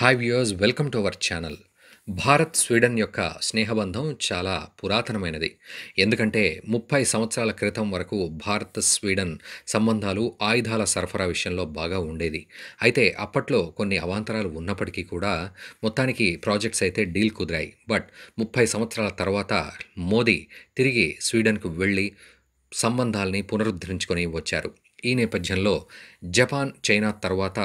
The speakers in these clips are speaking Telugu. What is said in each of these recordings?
hi viewers welcome to our channel Bharat Sweden యొక్క స్నేహబంధం చాలా పురాతనమైనది ఎందుకంటే ముప్పై సంవత్సరాల క్రితం వరకు భారత్ స్వీడన్ సంబంధాలు ఆయుధాల సరఫరా విషయంలో బాగా ఉండేది అయితే అప్పట్లో కొన్ని అవాంతరాలు ఉన్నప్పటికీ కూడా మొత్తానికి ప్రాజెక్ట్స్ అయితే డీల్ కుదిరాయి బట్ ముప్పై సంవత్సరాల తర్వాత మోదీ తిరిగి స్వీడన్కు వెళ్ళి సంబంధాలని పునరుద్ధరించుకొని వచ్చారు ఈ నేపథ్యంలో జపాన్ చైనా తర్వాత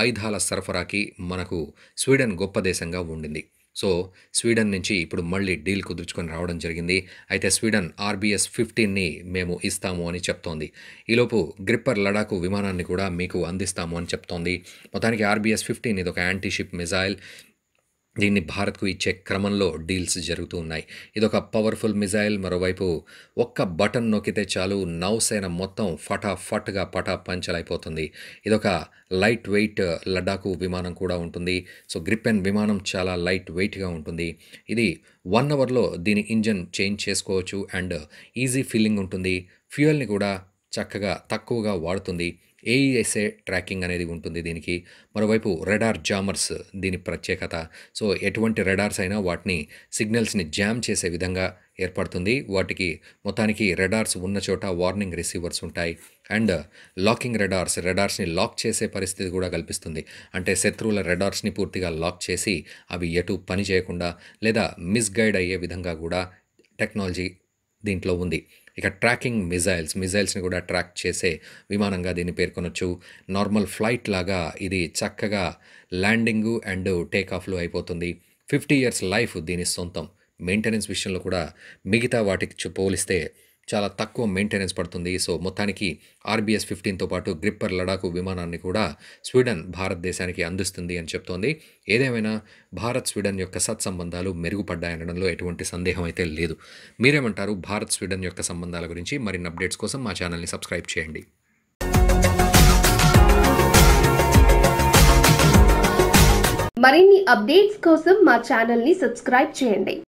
ఆయుధాల సరఫరాకి మనకు స్వీడన్ గొప్ప దేశంగా ఉండింది సో స్వీడన్ నుంచి ఇప్పుడు మళ్ళీ డీల్ కుదుర్చుకొని రావడం జరిగింది అయితే స్వీడన్ ఆర్బీఎస్ ఫిఫ్టీన్ని మేము ఇస్తాము అని చెప్తోంది ఈలోపు గ్రిప్పర్ లడాకు విమానాన్ని కూడా మీకు అందిస్తాము అని చెప్తోంది మొత్తానికి ఆర్బీఎస్ ఫిఫ్టీన్ ఇది ఒక యాంటీషిప్ మిజైల్ దీన్ని భారత్కు ఇచ్చే క్రమంలో డీల్స్ జరుగుతూ ఉన్నాయి ఇదొక పవర్ఫుల్ మిజైల్ మరోవైపు ఒక్క బటన్ నొక్కితే చాలు నౌసేన మొత్తం ఫటాఫట్గా పటా పంచలైపోతుంది ఇదొక లైట్ వెయిట్ లడాకు విమానం కూడా ఉంటుంది సో గ్రిపెన్ విమానం చాలా లైట్ వెయిట్గా ఉంటుంది ఇది వన్ అవర్లో దీని ఇంజన్ చేంజ్ చేసుకోవచ్చు అండ్ ఈజీ ఫీలింగ్ ఉంటుంది ఫ్యూయల్ని కూడా చక్కగా తక్కువగా వాడుతుంది ఏఈఎస్ఏ ట్రాకింగ్ అనేది ఉంటుంది దీనికి మరోవైపు రెడార్ జామర్స్ దీని ప్రత్యేకత సో ఎటువంటి రెడార్స్ అయినా వాటిని సిగ్నల్స్ని జామ్ చేసే విధంగా ఏర్పడుతుంది వాటికి మొత్తానికి రెడార్స్ ఉన్న చోట వార్నింగ్ రిసీవర్స్ ఉంటాయి అండ్ లాకింగ్ రెడార్స్ రెడార్స్ని లాక్ చేసే పరిస్థితి కూడా కల్పిస్తుంది అంటే శత్రువుల రెడార్స్ని పూర్తిగా లాక్ చేసి అవి ఎటు పని చేయకుండా లేదా మిస్గైడ్ అయ్యే విధంగా కూడా టెక్నాలజీ దీంట్లో ఉంది ఇక ట్రాకింగ్ మిజైల్స్ మిజైల్స్ని కూడా ట్రాక్ చేసే విమానంగా దీన్ని పేర్కొనొచ్చు నార్మల్ ఫ్లైట్ లాగా ఇది చక్కగా ల్యాండింగు అండ్ టేక్ ఆఫ్లు అయిపోతుంది ఫిఫ్టీ ఇయర్స్ లైఫ్ దీని సొంతం మెయింటెనెన్స్ విషయంలో కూడా మిగతా వాటికి పోలిస్తే చాలా తక్కువ మెయింటెనెన్స్ పడుతుంది సో మొత్తానికి ఆర్బీఎస్ ఫిఫ్టీన్తో పాటు గ్రిప్పర్ లడాకు విమానాన్ని కూడా స్వీడన్ భారతదేశానికి అందిస్తుంది అని చెప్తోంది ఏదేమైనా భారత్ స్వీడన్ యొక్క సత్సంబంధాలు మెరుగుపడ్డాయనడంలో ఎటువంటి సందేహం అయితే లేదు మీరేమంటారు భారత్ స్వీడన్ యొక్క సంబంధాల గురించి మరిన్ని అప్డేట్స్ కోసం మా ఛానల్ని సబ్స్క్రైబ్ చేయండి మరిన్ని అప్డేట్స్ కోసం మా ఛానల్ని సబ్స్క్రైబ్ చేయండి